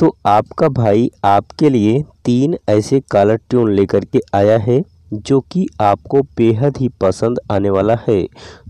तो आपका भाई आपके लिए तीन ऐसे कालर ट्यून लेकर के आया है जो कि आपको बेहद ही पसंद आने वाला है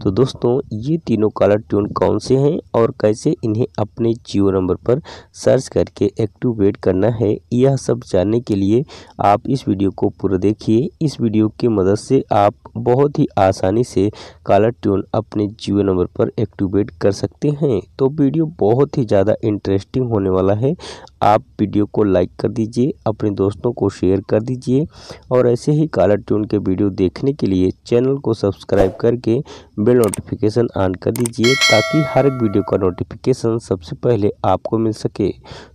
तो दोस्तों ये तीनों कलर ट्यून कौन से हैं और कैसे इन्हें अपने जियो नंबर पर सर्च करके एक्टिवेट करना है यह सब जानने के लिए आप इस वीडियो को पूरा देखिए इस वीडियो की मदद से आप बहुत ही आसानी से कलर ट्यून अपने जियो नंबर पर एक्टिवेट कर सकते हैं तो वीडियो बहुत ही ज़्यादा इंटरेस्टिंग होने वाला है आप वीडियो को लाइक कर दीजिए अपने दोस्तों को शेयर कर दीजिए और ऐसे ही कलर यूट्यून के वीडियो देखने के लिए चैनल को सब्सक्राइब करके बेल नोटिफिकेशन ऑन कर दीजिए ताकि हर वीडियो का नोटिफिकेशन सबसे पहले आपको मिल सके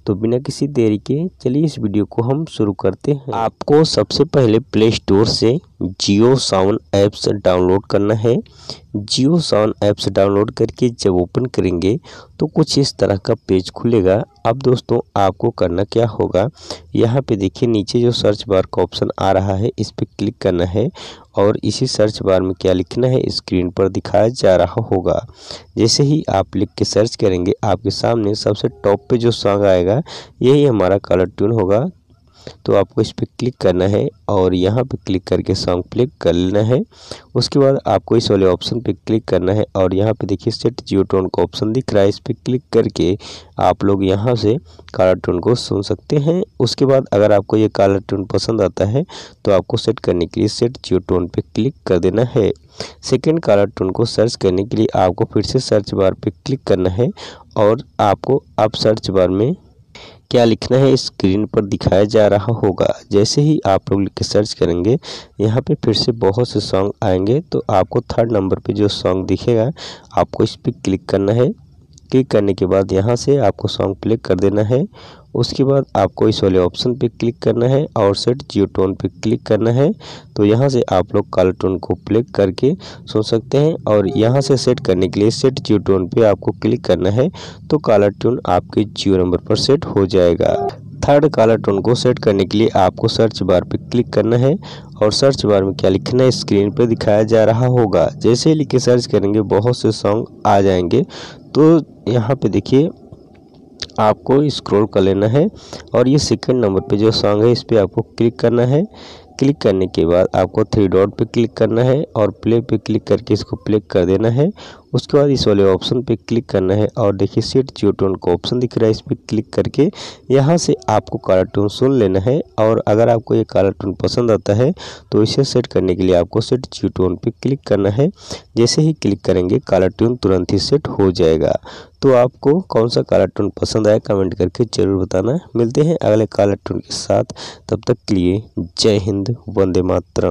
तो बिना किसी देरी के चलिए इस वीडियो को हम शुरू करते हैं आपको सबसे पहले प्ले स्टोर से जियो साउंड ऐप्स डाउनलोड करना है जियो साउंड ऐप्स डाउनलोड करके जब ओपन करेंगे तो कुछ इस तरह का पेज खुलेगा अब दोस्तों आपको करना क्या होगा यहाँ पे देखिए नीचे जो सर्च बार का ऑप्शन आ रहा है इस पर क्लिक करना है और इसी सर्च बार में क्या लिखना है स्क्रीन पर दिखाया जा रहा होगा जैसे ही आप लिख के सर्च करेंगे आपके सामने सबसे टॉप पे जो सॉन्ग आएगा यही हमारा कलर ट्यून होगा तो आपको इस पर क्लिक करना है और यहाँ पे क्लिक करके सॉन्ग प्ले कर लेना है उसके बाद आपको इस वाले ऑप्शन पे क्लिक करना है और यहाँ पे देखिए सेट जियो टोन का ऑप्शन दिख रहा है इस पर क्लिक करके आप लोग यहाँ से काला टोन को सुन सकते हैं उसके बाद अगर आपको ये काला टोन पसंद आता है तो आपको सेट करने के लिए सेट जियो टोन पर क्लिक कर देना है सेकेंड कालर टोन को सर्च करने के लिए आपको फिर से सर्च बार पर क्लिक करना है और आपको अब सर्च बार में क्या लिखना है स्क्रीन पर दिखाया जा रहा होगा जैसे ही आप लोग लिख के सर्च करेंगे यहाँ पे फिर से बहुत से सॉन्ग आएंगे तो आपको थर्ड नंबर पे जो सॉन्ग दिखेगा आपको इस पर क्लिक करना है क्लिक करने के बाद यहाँ से आपको सॉन्ग प्ले कर देना है उसके बाद आपको इस वाले ऑप्शन पे क्लिक करना है और सेट जियो टोन पर क्लिक करना है तो यहाँ से आप लोग कॉल टोन को प्ले करके सुन सकते हैं और यहाँ से सेट करने के लिए सेट जियो टोन पर आपको क्लिक करना है तो काला टोन आपके जियो नंबर पर सेट हो जाएगा थर्ड कलर टोन को सेट करने के लिए आपको सर्च बार पर क्लिक करना है और सर्च बार में क्या लिखना है स्क्रीन पर दिखाया जा रहा होगा जैसे लिख के सर्च करेंगे बहुत से सॉन्ग आ जाएंगे तो यहाँ पे देखिए आपको स्क्रॉल कर लेना है और ये सेकंड नंबर पे जो सॉन्ग है इस पर आपको क्लिक करना है क्लिक करने के बाद आपको थ्री डॉट पे क्लिक करना है और प्ले पे क्लिक करके इसको प्ले कर देना है उसके बाद इस वाले ऑप्शन पे क्लिक करना है और देखिए सेट जियोटोन का ऑप्शन दिख रहा है इस पर क्लिक करके यहाँ से आपको काला टोन सुन लेना है और अगर आपको ये काला टोन पसंद आता है तो इसे सेट करने के लिए आपको सेट जियोटोन पर क्लिक करना है जैसे ही क्लिक करेंगे काला टोन तुरंत ही सेट हो जाएगा तो आपको कौन सा काला टोन पसंद आया कमेंट करके ज़रूर बताना मिलते हैं अगले काला टोन के साथ तब तक के लिए जय हिंद वंदे मातरम